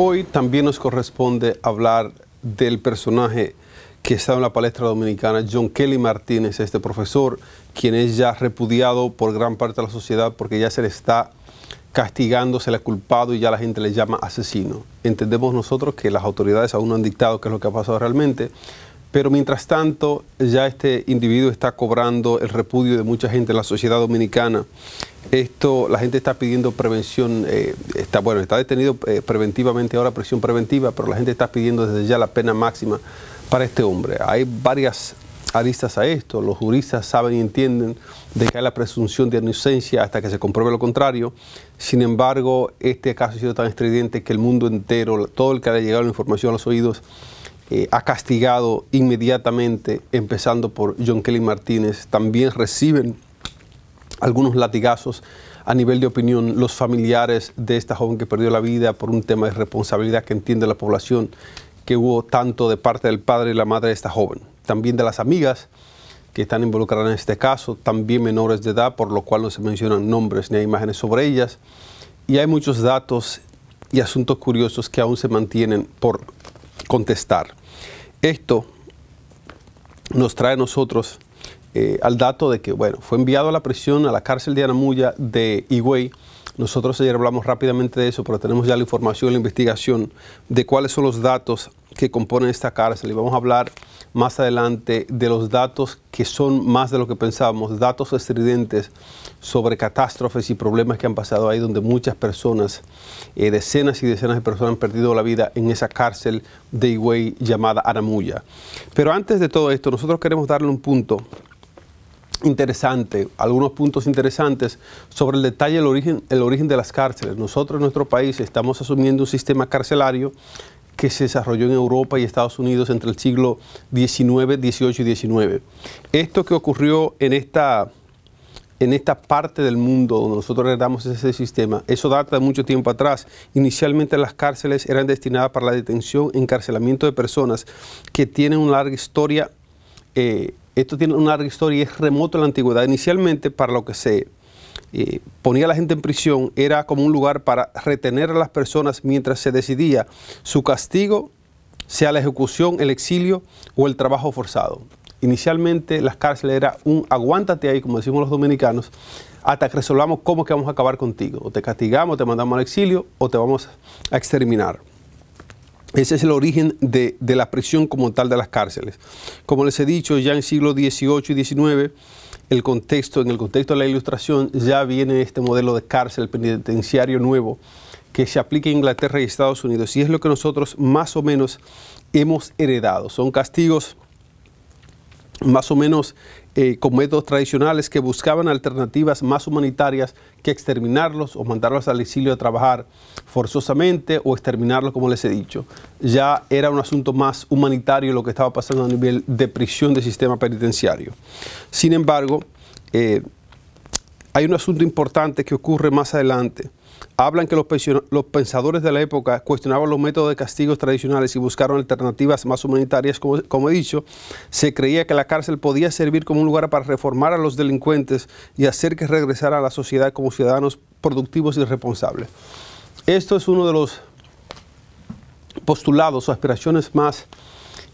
Hoy también nos corresponde hablar del personaje que está en la palestra dominicana, John Kelly Martínez, este profesor, quien es ya repudiado por gran parte de la sociedad porque ya se le está castigando, se le ha culpado y ya la gente le llama asesino. Entendemos nosotros que las autoridades aún no han dictado qué es lo que ha pasado realmente, pero mientras tanto, ya este individuo está cobrando el repudio de mucha gente, en la sociedad dominicana. Esto, la gente está pidiendo prevención, eh, está, bueno, está detenido eh, preventivamente ahora, prisión preventiva, pero la gente está pidiendo desde ya la pena máxima para este hombre. Hay varias aristas a esto. Los juristas saben y entienden de que hay la presunción de inocencia hasta que se compruebe lo contrario. Sin embargo, este caso ha sido tan estridente que el mundo entero, todo el que ha llegado la información a los oídos, eh, ha castigado inmediatamente, empezando por John Kelly Martínez. También reciben algunos latigazos a nivel de opinión los familiares de esta joven que perdió la vida por un tema de responsabilidad que entiende la población que hubo tanto de parte del padre y la madre de esta joven, también de las amigas que están involucradas en este caso, también menores de edad, por lo cual no se mencionan nombres ni hay imágenes sobre ellas. Y hay muchos datos y asuntos curiosos que aún se mantienen por contestar. Esto nos trae a nosotros eh, al dato de que, bueno, fue enviado a la prisión, a la cárcel de Anamuya de Higüey. Nosotros ayer hablamos rápidamente de eso, pero tenemos ya la información, la investigación de cuáles son los datos que componen esta cárcel. Y vamos a hablar más adelante de los datos que son más de lo que pensábamos, datos estridentes sobre catástrofes y problemas que han pasado ahí, donde muchas personas, eh, decenas y decenas de personas han perdido la vida en esa cárcel de Higüey llamada Aramuya. Pero antes de todo esto, nosotros queremos darle un punto interesante, algunos puntos interesantes sobre el detalle del origen, el origen de las cárceles. Nosotros en nuestro país estamos asumiendo un sistema carcelario que se desarrolló en Europa y Estados Unidos entre el siglo XIX, XVIII y XIX. Esto que ocurrió en esta en esta parte del mundo donde nosotros damos ese sistema. Eso data de mucho tiempo atrás. Inicialmente las cárceles eran destinadas para la detención, encarcelamiento de personas que tienen una larga historia. Eh, esto tiene una larga historia y es remoto en la antigüedad. Inicialmente para lo que se eh, ponía a la gente en prisión era como un lugar para retener a las personas mientras se decidía su castigo, sea la ejecución, el exilio o el trabajo forzado. Inicialmente las cárceles era un aguántate ahí, como decimos los dominicanos, hasta que resolvamos cómo que vamos a acabar contigo. O te castigamos, te mandamos al exilio o te vamos a exterminar. Ese es el origen de, la prisión como tal de las cárceles. Como les he dicho, ya en el siglo XVIII y XIX, el contexto, en el contexto de la ilustración, ya viene este modelo de cárcel penitenciario nuevo que se aplica en Inglaterra y Estados Unidos. Y es lo que nosotros más o menos hemos heredado. Son castigos más o menos eh, con métodos tradicionales que buscaban alternativas más humanitarias que exterminarlos o mandarlos al exilio a trabajar forzosamente o exterminarlos, como les he dicho. Ya era un asunto más humanitario lo que estaba pasando a nivel de prisión del sistema penitenciario. Sin embargo, eh, hay un asunto importante que ocurre más adelante hablan que los, pensadores de la época cuestionaban los métodos de castigos tradicionales y buscaron alternativas más humanitarias, como, he dicho, se creía que la cárcel podía servir como un lugar para reformar a los delincuentes y hacer que regresaran a la sociedad como ciudadanos productivos y responsables. Esto es uno de los postulados o aspiraciones más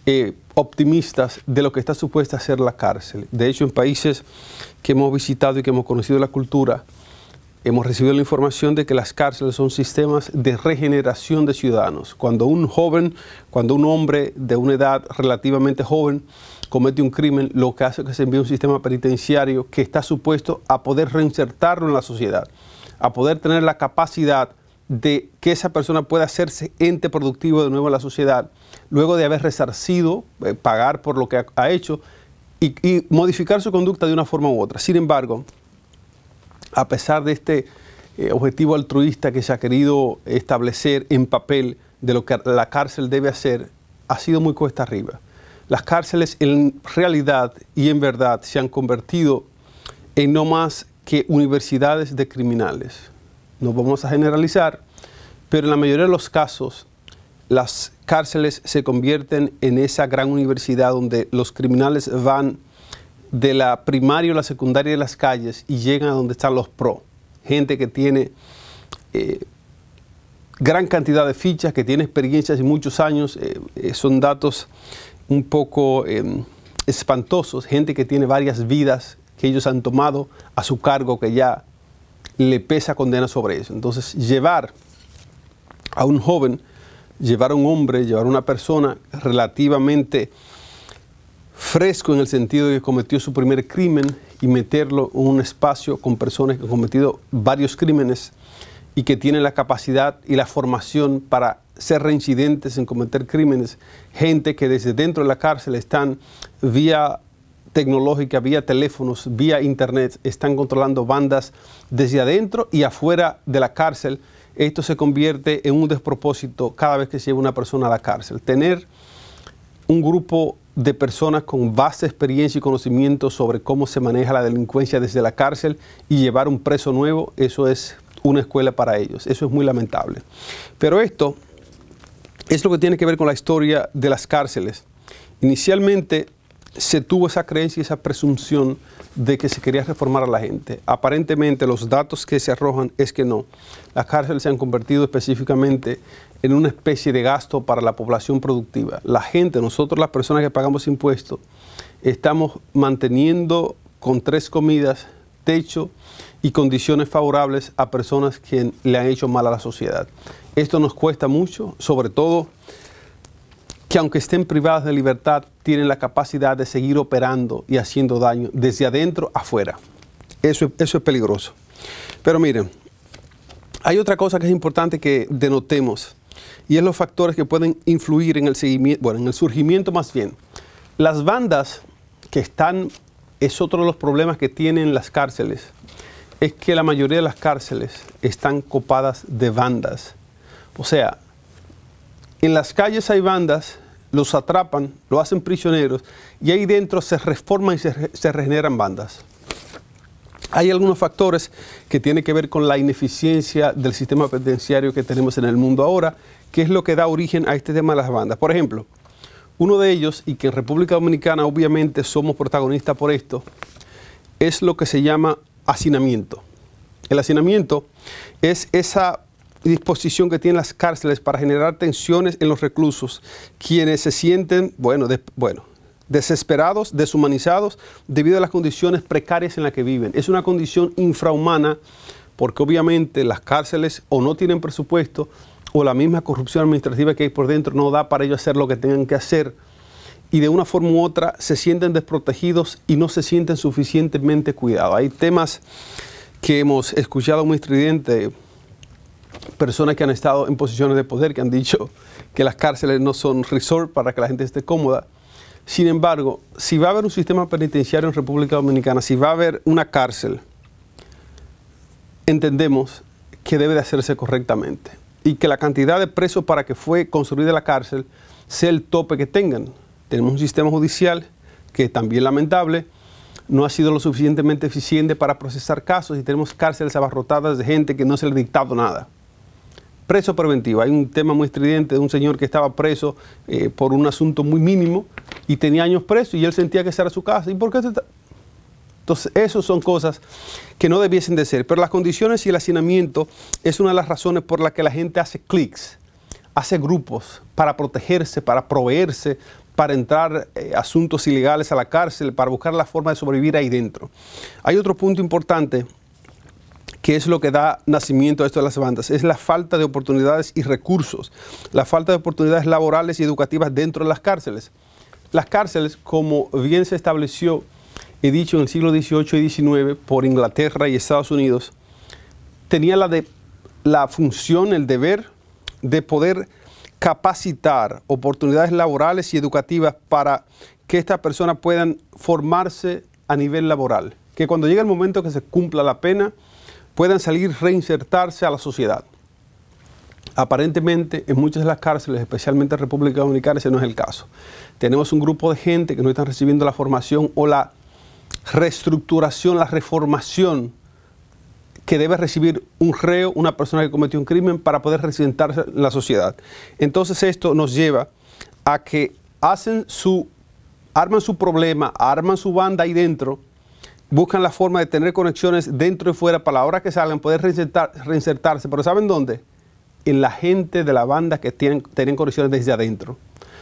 eh, optimistas de lo que está supuesta ser la cárcel. De hecho, en países que hemos visitado y que hemos conocido la cultura, Hemos recibido la información de que las cárceles son sistemas de regeneración de ciudadanos. Cuando un joven, cuando un hombre de una edad relativamente joven comete un crimen, lo que hace es que se envía un sistema penitenciario que está supuesto a poder reinsertarlo en la sociedad, a poder tener la capacidad de que esa persona pueda hacerse ente productivo de nuevo en la sociedad, luego de haber resarcido, eh, pagar por lo que ha, hecho y, y modificar su conducta de una forma u otra. Sin embargo, a pesar de este eh, objetivo altruista que se ha querido establecer en papel de lo que la cárcel debe hacer, ha sido muy cuesta arriba. Las cárceles en realidad y en verdad se han convertido en no más que universidades de criminales. No vamos a generalizar, pero en la mayoría de los casos las cárceles se convierten en esa gran universidad donde los criminales van de la primaria o la secundaria de las calles y llegan a donde están los pro. Gente que tiene eh, gran cantidad de fichas, que tiene experiencias y muchos años. Eh, eh, son datos un poco em, espantosos. Gente que tiene varias vidas que ellos han tomado a su cargo que ya le pesa condena sobre eso. Entonces, llevar a un joven, llevar a un hombre, llevar a una persona relativamente fresco en el sentido de que cometió su primer crimen y meterlo en un espacio con personas que han cometido varios crímenes y que tienen la capacidad y la formación para ser reincidentes en cometer crímenes, gente que desde dentro de la cárcel están vía tecnológica, vía teléfonos, vía internet, están controlando bandas desde adentro y afuera de la cárcel. Esto se convierte en un despropósito cada vez que se lleva una persona a la cárcel. Tener un grupo de personas con vasta experiencia y conocimiento sobre cómo se maneja la delincuencia desde la cárcel y llevar un preso nuevo, eso es una escuela para ellos. Eso es muy lamentable. Pero esto es lo que tiene que ver con la historia de las cárceles. Inicialmente se tuvo esa creencia y esa presunción de que se quería reformar a la gente. Aparentemente los datos que se arrojan es que no. Las cárceles se han convertido específicamente en una especie de gasto para la población productiva. La gente, nosotros las personas que pagamos impuestos, estamos manteniendo con tres comidas, techo y condiciones favorables a personas que le han hecho mal a la sociedad. Esto nos cuesta mucho, sobre todo que aunque estén privadas de libertad, tienen la capacidad de seguir operando y haciendo daño desde adentro afuera. Eso, eso es peligroso. Pero miren, hay otra cosa que es importante que denotemos y es los factores que pueden influir en el, en el surgimiento más bien. Las bandas que están, es otro de los problemas que tienen las cárceles, es que la mayoría de las cárceles están copadas de bandas. O sea, en las calles hay bandas, los atrapan, lo hacen prisioneros y ahí dentro se reforman y se regeneran bandas. Hay algunos factores que tienen que ver con la ineficiencia del sistema penitenciario que tenemos en el mundo ahora, que es lo que da origen a este tema de las bandas. Por ejemplo, uno de ellos, y que en República Dominicana obviamente somos protagonistas por esto, es lo que se llama hacinamiento. El hacinamiento es esa disposición que tienen las cárceles para generar tensiones en los reclusos, quienes se sienten, bueno, de, bueno desesperados, deshumanizados debido a las condiciones precarias en las que viven. Es una condición infrahumana porque obviamente las cárceles o no tienen presupuesto o la misma corrupción administrativa que hay por dentro no da para ellos hacer lo que tengan que hacer y de una forma u otra se sienten desprotegidos y no se sienten suficientemente cuidados. Hay temas que hemos escuchado muy estridente, personas que han estado en posiciones de poder que han dicho que las cárceles no son resort para que la gente esté cómoda, sin embargo, si va a haber un sistema penitenciario en República Dominicana, si va a haber una cárcel, entendemos que debe de hacerse correctamente y que la cantidad de presos para que fue construida la cárcel sea el tope que tengan. Tenemos un sistema judicial que también lamentable no ha sido lo suficientemente eficiente para procesar casos y tenemos cárceles abarrotadas de gente que no se le ha dictado nada preso preventivo. Hay un tema muy estridente de un señor que estaba preso eh, por un asunto muy mínimo y tenía años preso y él sentía que esa era su casa. ¿Y por qué? Entonces, esas son cosas que no debiesen de ser. Pero las condiciones y el hacinamiento es una de las razones por las que la gente hace clics, hace grupos para protegerse, para proveerse, para entrar eh, asuntos ilegales a la cárcel, para buscar la forma de sobrevivir ahí dentro. Hay otro punto importante que es lo que da nacimiento a esto de las bandas, es la falta de oportunidades y recursos, la falta de oportunidades laborales y educativas dentro de las cárceles. Las cárceles, como bien se estableció, he dicho, en el siglo XVIII y XIX por Inglaterra y Estados Unidos, tenían la, la función, el deber de poder capacitar oportunidades laborales y educativas para que estas personas puedan formarse a nivel laboral. Que cuando llegue el momento que se cumpla la pena, puedan salir, reinsertarse a la sociedad. Aparentemente, en muchas de las cárceles, especialmente en República Dominicana, ese no es el caso. Tenemos un grupo de gente que no están recibiendo la formación o la reestructuración, la reformación que debe recibir un reo, una persona que cometió un crimen, para poder reinsertarse en la sociedad. Entonces esto nos lleva a que hacen su, arman su problema, arman su banda ahí dentro, buscan la forma de tener conexiones dentro y fuera para la hora que salgan poder reinsertarse. Pero ¿saben dónde? En la gente de la banda que tienen, conexiones desde adentro.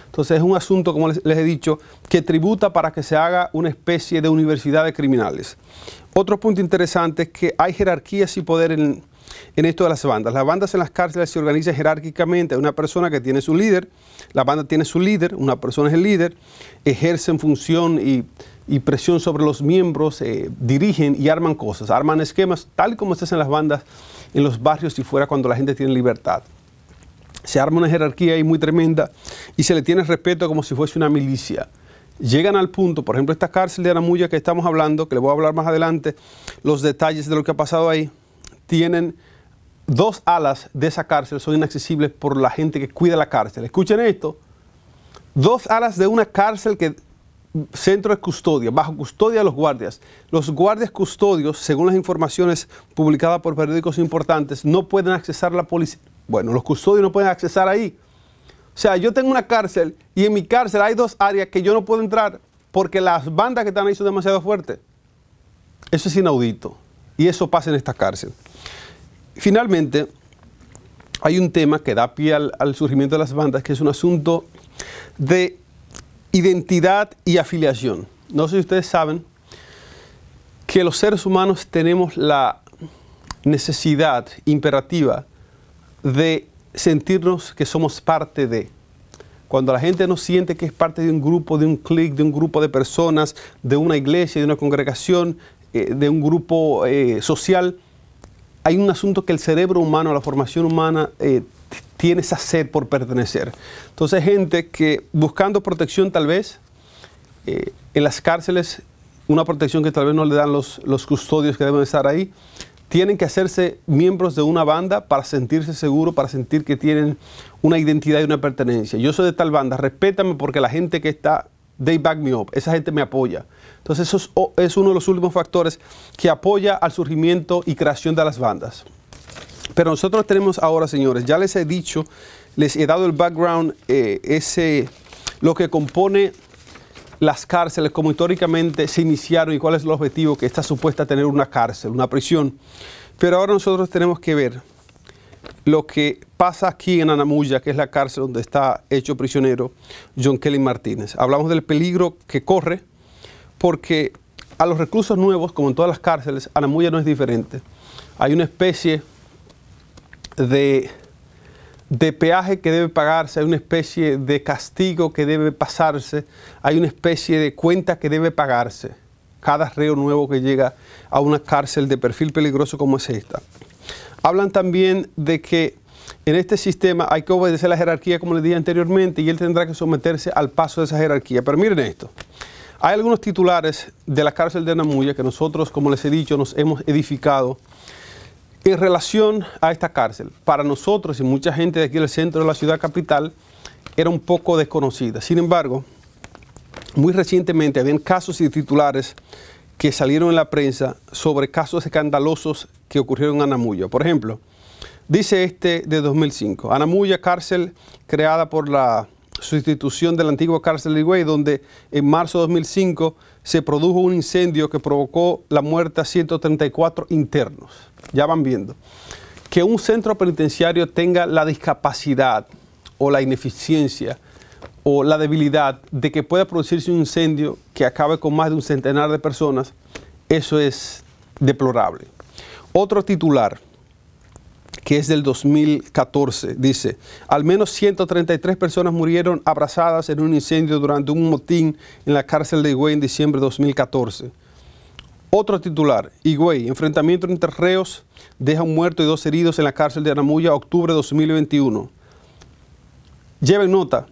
Entonces es un asunto, como les, he dicho, que tributa para que se haga una especie de universidad de criminales. Otro punto interesante es que hay jerarquías y poder en, en esto de las bandas. Las bandas en las cárceles se organizan jerárquicamente. una persona que tiene su líder, la banda tiene su líder, una persona es el líder, ejercen función y, presión sobre los miembros, eh, dirigen y arman cosas, arman esquemas, tal como se en las bandas en los barrios y fuera cuando la gente tiene libertad. Se arma una jerarquía ahí muy tremenda y se le tiene respeto como si fuese una milicia llegan al punto, por ejemplo, esta cárcel de aramuya que estamos hablando, que le voy a hablar más adelante, los detalles de lo que ha pasado ahí, tienen dos alas de esa cárcel son inaccesibles por la gente que cuida la cárcel. Escuchen esto. Dos alas de una cárcel que centro de custodia, bajo custodia de los guardias. Los guardias custodios, según las informaciones publicadas por periódicos importantes, no pueden accesar la policía. Bueno, los custodios no pueden accesar ahí. O sea, yo tengo una cárcel y en mi cárcel hay dos áreas que yo no puedo entrar porque las bandas que están ahí son demasiado fuertes. Eso es inaudito. Y eso pasa en esta cárcel. Finalmente, hay un tema que da pie al, surgimiento de las bandas, que es un asunto de identidad y afiliación. No sé si ustedes saben que los seres humanos tenemos la necesidad imperativa de sentirnos que somos parte de. Cuando la gente no siente que es parte de un grupo, de un clic, de un grupo de personas, de una iglesia, de una congregación, eh, de un grupo eh, social, hay un asunto que el cerebro humano, la formación humana, eh, tiene esa sed por pertenecer. Entonces, gente que buscando protección tal vez, en las cárceles, una protección que tal vez no le dan los, los custodios que deben estar ahí, tienen que hacerse miembros de una banda para sentirse seguro para sentir que tienen una identidad y una pertenencia. Yo soy de tal banda, respétame porque la gente que está they back me up, esa gente me apoya. Entonces eso es, uno de los últimos factores que apoya al surgimiento y creación de las bandas. Pero nosotros tenemos ahora, señores, ya les he dicho, les he dado el background, eh, ese, lo que compone las cárceles, como históricamente se iniciaron y cuál es el objetivo que está supuesta tener una cárcel, una prisión. Pero ahora nosotros tenemos que ver lo que pasa aquí en Anamuya, que es la cárcel donde está hecho prisionero John Kelly Martínez. Hablamos del peligro que corre porque a los reclusos nuevos, como en todas las cárceles, Anamuya no es diferente. Hay una especie de, peaje que debe pagarse, hay una especie de castigo que debe pasarse, hay una especie de cuenta que debe pagarse. Cada reo nuevo que llega a una cárcel de perfil peligroso como es esta. Hablan también de que en este sistema hay que obedecer la jerarquía, como les dije anteriormente, y él tendrá que someterse al paso de esa jerarquía. Pero miren esto. Hay algunos titulares de la cárcel de Namuya que nosotros, como les he dicho, nos hemos edificado en relación a esta cárcel. Para nosotros y mucha gente de aquí del centro de la ciudad capital, era un poco desconocida. Sin embargo, muy recientemente habían casos y titulares que salieron en la prensa sobre casos escandalosos que ocurrieron en Namuya. Por ejemplo, Dice este de 2005, Anamuya, cárcel creada por la sustitución de la antigua cárcel de Higüey, donde en marzo de 2005 se produjo un incendio que provocó la muerte a 134 internos. Ya van viendo. Que un centro penitenciario tenga la discapacidad o la ineficiencia o la debilidad de que pueda producirse un incendio que acabe con más de un centenar de personas, eso es deplorable. Otro titular que es del 2014. Dice, al menos 133 personas murieron abrazadas en un incendio durante un motín en la cárcel de Higüey en diciembre de 2014. Otro titular, Higüey, enfrentamiento entre reos, deja un muerto y dos heridos en la cárcel de Anamuya, octubre de 2021. Lleven nota,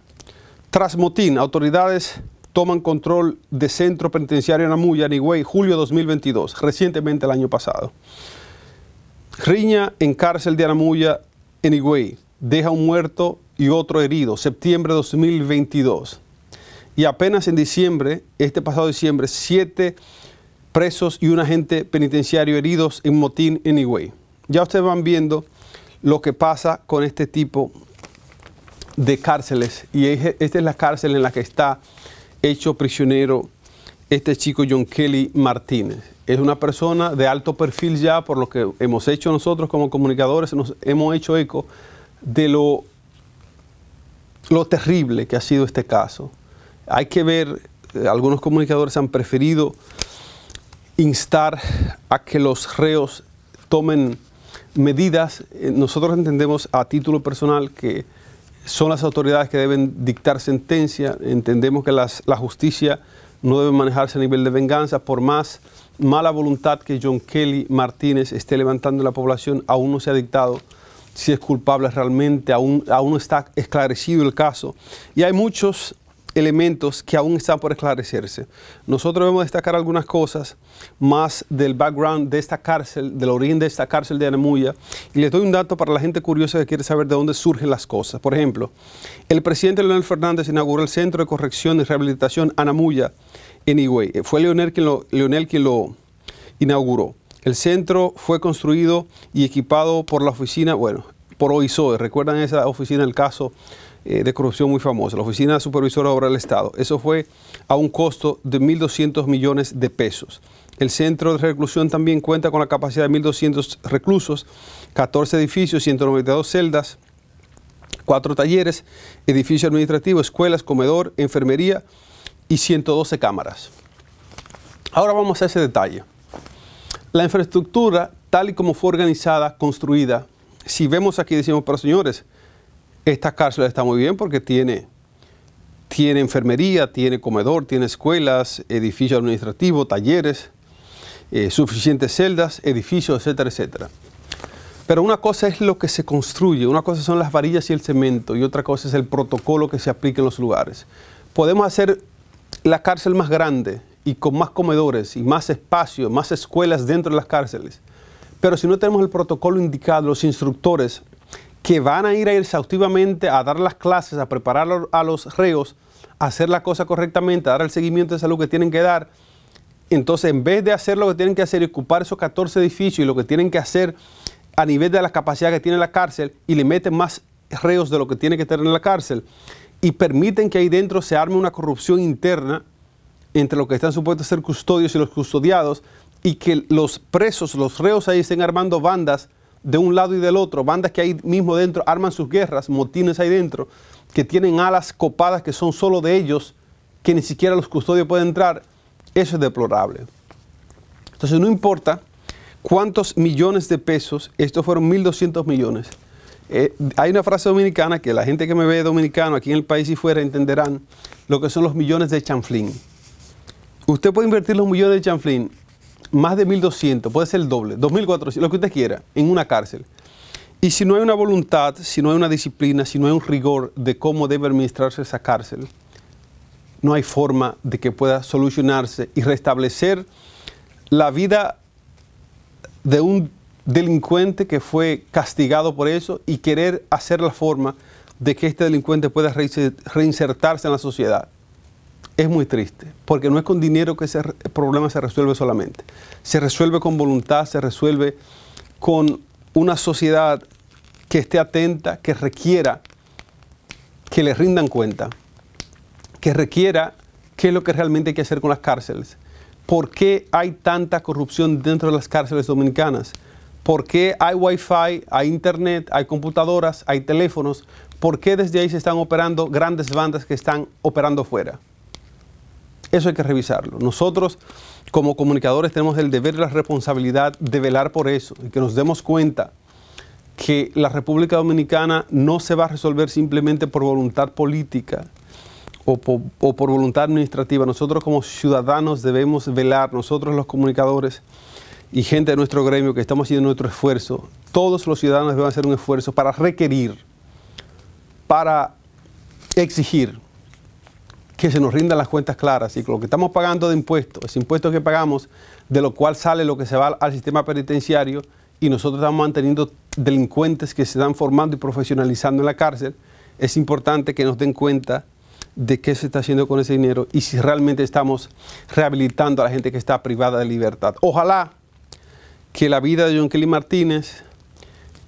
tras motín, autoridades toman control de Centro Penitenciario Anamuya, en Higüey, julio 2022, recientemente el año pasado. Riña en cárcel de Aramuya, en Higüey. Deja un muerto y otro herido. Septiembre de 2022. Y apenas en diciembre, este pasado diciembre, siete presos y un agente penitenciario heridos en motín en Higüey. Ya ustedes van viendo lo que pasa con este tipo de cárceles. Y esta es la cárcel en la que está hecho prisionero este chico John Kelly Martínez. Es una persona de alto perfil ya, por lo que hemos hecho nosotros como comunicadores, nos hemos hecho eco de lo, lo terrible que ha sido este caso. Hay que ver, eh, algunos comunicadores han preferido instar a que los reos tomen medidas. Eh, nosotros entendemos a título personal que son las autoridades que deben dictar sentencia, entendemos que la justicia no debe manejarse a nivel de venganza, por más mala voluntad que John Kelly Martínez esté levantando la población, aún no se ha dictado si es culpable realmente, aún, aún no está esclarecido el caso. Y hay muchos elementos que aún están por esclarecerse. Nosotros debemos destacar algunas cosas más del background de esta cárcel, de del origen de esta cárcel de Anamuya, y les doy un dato para la gente curiosa que quiere saber de dónde surgen las cosas. Por ejemplo, el presidente Leonel Fernández inauguró el Centro de Corrección y Rehabilitación Anamuya en Higüey. Eh, fue Leonel quien lo, inauguró. El centro fue construido y equipado por la oficina, bueno, por OISOE. ¿Recuerdan esa oficina, el caso eh, de corrupción muy famosa, la Oficina Supervisora de Obra del Estado. Eso fue a un costo de 1.200 millones de pesos. El centro de reclusión también cuenta con la capacidad de 1.200 reclusos, 14 edificios, 192 celdas, 4 talleres, edificio administrativo, escuelas, comedor, enfermería y 112 cámaras. Ahora vamos a ese detalle. La infraestructura, tal y como fue organizada, construida, si vemos aquí, decimos, para señores, esta cárcel está muy bien porque tiene, tiene enfermería, tiene comedor, tiene escuelas, edificio administrativo, talleres, eh, suficientes celdas, edificios, etcétera, etcétera. Pero una cosa es lo que se construye, una cosa son las varillas y el cemento y otra cosa es el protocolo que se aplica en los lugares. Podemos hacer la cárcel más grande y con más comedores y más espacio, más escuelas dentro de las cárceles. Pero si no tenemos el protocolo indicado, los instructores, que van a ir exhaustivamente a dar las clases, a preparar a los reos, a hacer la cosa correctamente, a dar el seguimiento de salud que tienen que dar. Entonces, en vez de hacer lo que tienen que hacer y ocupar esos 14 edificios y lo que tienen que hacer a nivel de la capacidad que tiene la cárcel y le meten más reos de lo que tiene que tener en la cárcel y permiten que ahí dentro se arme una corrupción interna entre lo que están supuestos a ser custodios y los custodiados y que los presos, los reos ahí estén armando bandas de un lado y del otro, bandas que ahí mismo dentro arman sus guerras, motines ahí dentro, que tienen alas copadas que son solo de ellos, que ni siquiera los custodios pueden entrar, eso es deplorable. Entonces no importa cuántos millones de pesos, estos fueron 1.200 millones. Eh, hay una frase dominicana que la gente que me ve dominicano aquí en el país y fuera entenderán lo que son los millones de chanflín. Usted puede invertir los millones de chanflín más de 1.200, puede ser el doble, 2.400, lo que usted quiera, en una cárcel. Y si no hay una voluntad, si no hay una disciplina, si no hay un rigor de cómo debe administrarse esa cárcel, no hay forma de que pueda solucionarse y restablecer la vida de un delincuente que fue castigado por eso y querer hacer la forma de que este delincuente pueda reinsertarse en la sociedad es muy triste, porque no es con dinero que ese problema se resuelve solamente. Se resuelve con voluntad, se resuelve con una sociedad que esté atenta, que requiera que le rindan cuenta, que requiera qué es lo que realmente hay que hacer con las cárceles. ¿Por qué hay tanta corrupción dentro de las cárceles dominicanas? ¿Por qué hay wifi, hay internet, hay computadoras, hay teléfonos? ¿Por qué desde ahí se están operando grandes bandas que están operando fuera? Eso hay que revisarlo. Nosotros como comunicadores tenemos el deber y la responsabilidad de velar por eso y que nos demos cuenta que la República Dominicana no se va a resolver simplemente por voluntad política o por, voluntad administrativa. Nosotros como ciudadanos debemos velar, nosotros los comunicadores y gente de nuestro gremio que estamos haciendo nuestro esfuerzo, todos los ciudadanos debemos hacer un esfuerzo para requerir, para exigir que se nos rindan las cuentas claras y que lo que estamos pagando de impuestos, es impuesto que pagamos, de lo cual sale lo que se va al sistema penitenciario y nosotros estamos manteniendo delincuentes que se están formando y profesionalizando en la cárcel, es importante que nos den cuenta de qué se está haciendo con ese dinero y si realmente estamos rehabilitando a la gente que está privada de libertad. Ojalá que la vida de John Kelly Martínez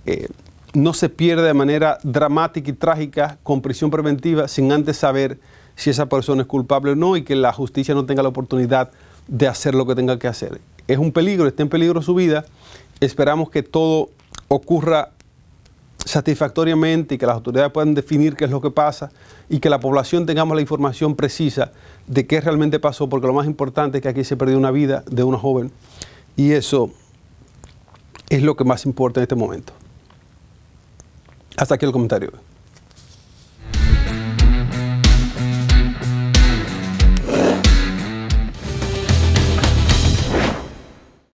eh, no se pierde de manera dramática y trágica con prisión preventiva sin antes saber si esa persona es culpable o no y que la justicia no tenga la oportunidad de hacer lo que tenga que hacer. Es un peligro, está en peligro su vida. Esperamos que todo ocurra satisfactoriamente y que las autoridades puedan definir qué es lo que pasa y que la población tengamos la información precisa de qué realmente pasó, porque lo más importante es que aquí se perdió una vida de una joven y eso es lo que más importa en este momento. Hasta aquí el comentario.